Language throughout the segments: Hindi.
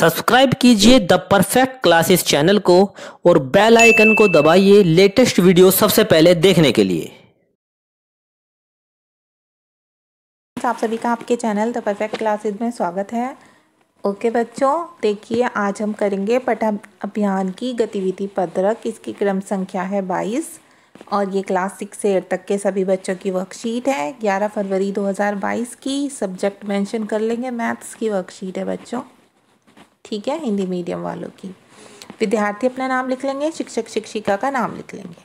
सब्सक्राइब कीजिए द परफेक्ट क्लासेस चैनल को और बेल आइकन को दबाइए लेटेस्ट वीडियो सबसे पहले देखने के लिए आप सभी का आपके चैनल द परफेक्ट क्लासेस में स्वागत है ओके बच्चों देखिए आज हम करेंगे पठ अभियान की गतिविधि पत्रक इसकी क्रम संख्या है बाईस और ये क्लास सिक्स से एट तक के सभी बच्चों की वर्कशीट है ग्यारह फरवरी 2022 की सब्जेक्ट मेंशन कर लेंगे मैथ्स की वर्कशीट है बच्चों ठीक है हिंदी मीडियम वालों की विद्यार्थी अपना नाम लिख लेंगे शिक्षक शिक्षिका का नाम लिख लेंगे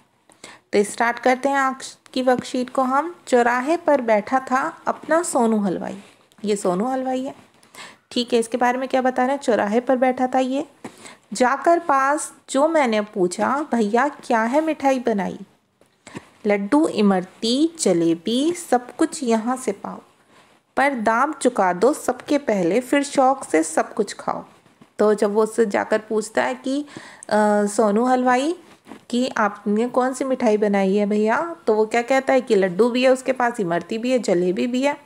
तो स्टार्ट करते हैं आज की वर्कशीट को हम चौराहे पर बैठा था अपना सोनू हलवाई ये सोनू हलवाई है ठीक है इसके बारे में क्या बता रहे हैं चौराहे पर बैठा था ये जाकर पास जो मैंने पूछा भैया क्या है मिठाई बनाई लड्डू इमरती जलेबी सब कुछ यहाँ से पाओ पर दाम चुका दो सबके पहले फिर शौक से सब कुछ खाओ तो जब वो उससे जाकर पूछता है कि सोनू हलवाई कि आपने कौन सी मिठाई बनाई है भैया तो वो क्या कहता है कि लड्डू भी है उसके पास इमरती भी है जलेबी भी है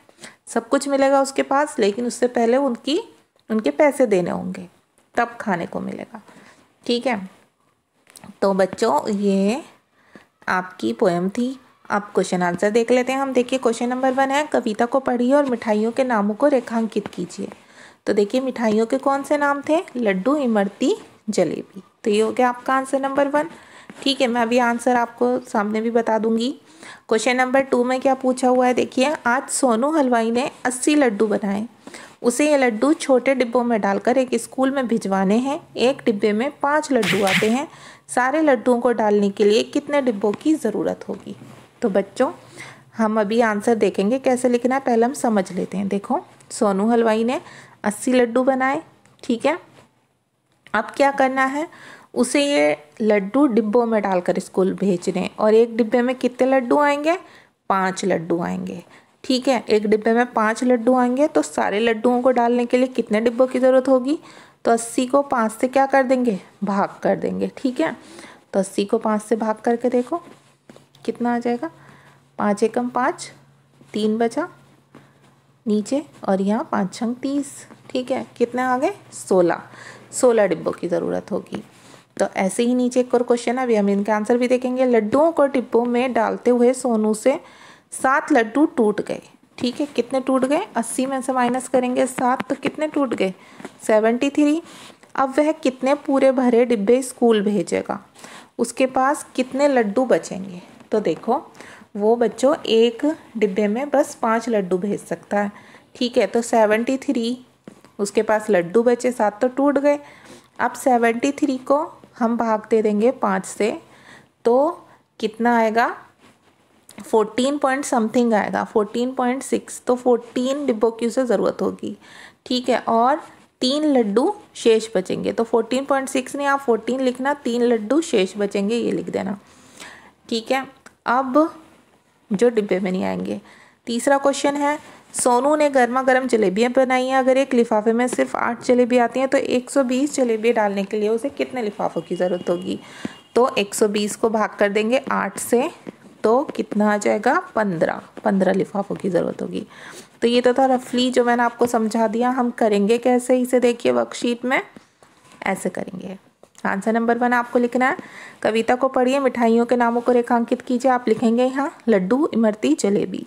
सब कुछ मिलेगा उसके पास लेकिन उससे पहले उनकी उनके पैसे देने होंगे तब खाने को मिलेगा ठीक है तो बच्चों ये आपकी पोएम थी आप क्वेश्चन आंसर देख लेते हैं हम देखिए क्वेश्चन नंबर वन है कविता को पढ़िए और मिठाइयों के नामों को रेखांकित कीजिए तो देखिए मिठाइयों के कौन से नाम थे लड्डू इमरती जलेबी तो ये हो गया आपका आंसर नंबर वन ठीक है मैं अभी आंसर आपको सामने भी बता दूंगी क्वेश्चन नंबर टू में क्या पूछा हुआ है देखिए आज सोनू हलवाई ने अस्सी लड्डू बनाए उसे ये लड्डू छोटे डिब्बों में डालकर एक स्कूल में भिजवाने हैं एक डिब्बे में पाँच लड्डू आते हैं सारे लड्डुओं को डालने के लिए कितने डिब्बों की ज़रूरत होगी तो बच्चों हम अभी आंसर देखेंगे कैसे लिखना है पहले हम समझ लेते हैं देखो सोनू हलवाई ने अस्सी लड्डू बनाए ठीक है अब क्या करना है उसे ये लड्डू डिब्बों में डालकर स्कूल भेज रहे हैं और एक डिब्बे में कितने लड्डू आएंगे पाँच लड्डू आएंगे ठीक है एक डिब्बे में पाँच लड्डू आएंगे तो सारे लड्डुओं को डालने के लिए कितने डिब्बों की ज़रूरत होगी तो अस्सी को पाँच से क्या कर देंगे भाग कर देंगे ठीक है तो अस्सी को पाँच से भाग करके देखो कितना आ जाएगा पाँच एकम पाँच तीन बचा नीचे और यहाँ पाँच छंग तीस ठीक है कितने आ गए सोलह सोलह डिब्बों की ज़रूरत होगी तो ऐसे ही नीचे एक और क्वेश्चन है अभी हम इनके आंसर भी देखेंगे लड्डुओं को डिब्बों में डालते हुए सोनू से सात लड्डू टूट गए ठीक है कितने टूट गए अस्सी में से माइनस करेंगे सात तो कितने टूट गए सेवेंटी थ्री अब वह कितने पूरे भरे डिब्बे स्कूल भेजेगा उसके पास कितने लड्डू बचेंगे तो देखो वो बच्चों एक डिब्बे में बस पाँच लड्डू भेज सकता है ठीक है तो सेवेंटी थ्री उसके पास लड्डू बचे सात तो टूट गए अब सेवेंटी थ्री को हम भाग दे देंगे पाँच से तो कितना आएगा फोर्टीन पॉइंट समथिंग आएगा फोर्टीन पॉइंट सिक्स तो फोर्टीन डिब्बों की उसे ज़रूरत होगी ठीक है और तीन लड्डू शेष बचेंगे तो फोर्टीन पॉइंट सिक्स नहीं आप फोर्टीन लिखना तीन लड्डू शेष बचेंगे ये लिख देना ठीक है अब जो डिब्बे में नहीं आएंगे तीसरा क्वेश्चन है सोनू ने गर्मा गर्म जलेबियाँ बनाई हैं अगर एक लिफाफे में सिर्फ आठ जलेबी आती हैं तो 120 जलेबी डालने के लिए उसे कितने लिफाफों की ज़रूरत होगी तो 120 को भाग कर देंगे आठ से तो कितना आ जाएगा पंद्रह पंद्रह लिफाफों की ज़रूरत होगी तो ये तो था रफली जो मैंने आपको समझा दिया हम करेंगे कैसे इसे देखिए वर्कशीट में ऐसे करेंगे आंसर नंबर वन आपको लिखना है कविता को पढ़िए मिठाइयों के नामों को रेखांकित कीजिए आप लिखेंगे यहाँ laddu imarti jalebi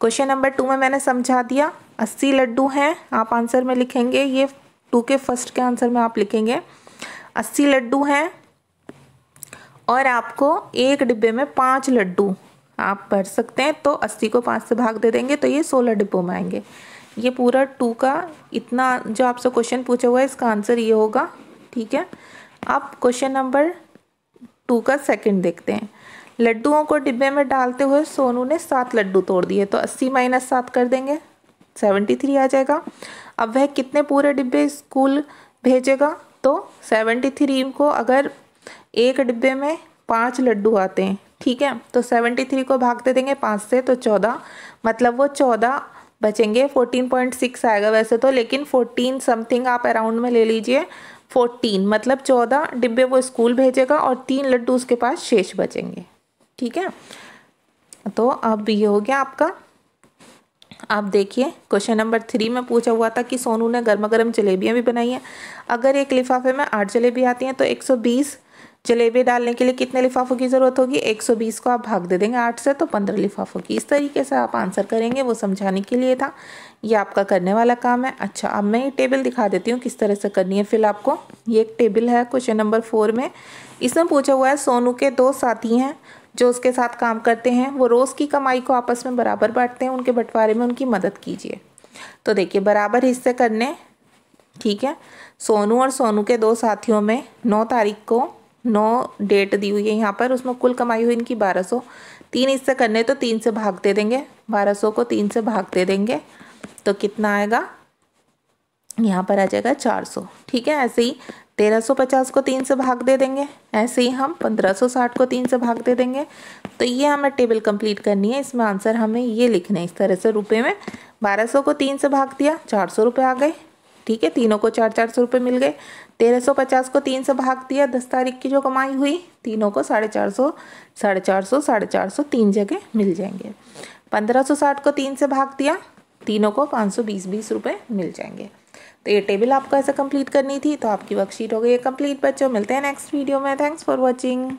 question number two में मैंने समझा दिया अस्सी लड्डू हैं आप आंसर में लिखेंगे ये टू के फर्स्ट के आंसर में आप लिखेंगे अस्सी लड्डू हैं और आपको एक डिब्बे में पाँच लड्डू आप भर सकते हैं तो अस्सी को पाँच से भाग दे देंगे तो ये सोलह डिब्बों में आएंगे ये पूरा टू का इतना जो आपसे क्वेश्चन पूछा हुआ है इसका आंसर ये होगा ठीक है अब क्वेश्चन नंबर टू का सेकंड देखते हैं लड्डुओं को डिब्बे में डालते हुए सोनू ने सात लड्डू तोड़ दिए तो अस्सी माइनस सात कर देंगे सेवेंटी थ्री आ जाएगा अब वह कितने पूरे डिब्बे स्कूल भेजेगा तो सेवेंटी थ्री को अगर एक डिब्बे में पाँच लड्डू आते हैं ठीक है तो सेवेंटी थ्री को भाग दे देंगे पाँच से तो चौदह मतलब वो चौदह बचेंगे फोर्टीन पॉइंट सिक्स आएगा वैसे तो लेकिन फोर्टीन समथिंग आप अराउंड में ले लीजिए फोर्टीन मतलब चौदह डिब्बे वो स्कूल भेजेगा और तीन लड्डू उसके पास शेष बचेंगे ठीक है तो अब ये हो गया आपका आप देखिए क्वेश्चन नंबर थ्री में पूछा हुआ था कि सोनू ने गर्मा गर्म जलेबियाँ भी बनाई हैं अगर एक लिफाफे में आठ जलेबी आती हैं तो एक सौ बीस जलेबी डालने के लिए कितने लिफाफों की ज़रूरत होगी 120 को आप भाग दे देंगे आठ से तो पंद्रह लिफाफों की इस तरीके से आप आंसर करेंगे वो समझाने के लिए था ये आपका करने वाला काम है अच्छा अब मैं ये टेबल दिखा देती हूँ किस तरह से करनी है फिल आपको ये एक टेबल है क्वेश्चन नंबर फोर में इसमें पूछा हुआ है सोनू के दो साथी हैं जो उसके साथ काम करते हैं वो रोज़ की कमाई को आपस में बराबर बांटते हैं उनके बंटवारे में उनकी मदद कीजिए तो देखिए बराबर हिस्से करने ठीक है सोनू और सोनू के दो साथियों में नौ तारीख को नौ डेट दी हुई है यहाँ पर उसमें कुल कमाई हुई इनकी बारह सौ तीन इससे करने तो तीन से भाग दे देंगे बारह सौ को तीन से भाग दे देंगे तो कितना आएगा यहाँ पर आ जाएगा चार सौ ठीक है ऐसे ही तेरह सौ पचास को तीन से भाग दे देंगे ऐसे ही हम पंद्रह सौ साठ को तीन से भाग दे देंगे तो ये हमें टेबल कंप्लीट करनी है इसमें आंसर हमें ये लिखना है इस तरह से रुपये में बारह सौ को तीन से भाग दिया चार सौ रुपये आ गए ठीक है तीनों को चार चार सौ रुपये मिल गए तेरह सौ पचास को तीन से भाग दिया दस तारीख की जो कमाई हुई तीनों को साढ़े चार सौ साढ़े चार सौ साढ़े चार सौ तीन जगह मिल जाएंगे पंद्रह सौ साठ को तीन से भाग दिया तीनों को पाँच सौ बीस बीस रुपये मिल जाएंगे तो ये टेबल आपको ऐसे कंप्लीट करनी थी तो आपकी वर्कशीट हो गई है कंप्लीट बच्चों मिलते हैं नेक्स्ट वीडियो में थैंक्स फॉर वॉचिंग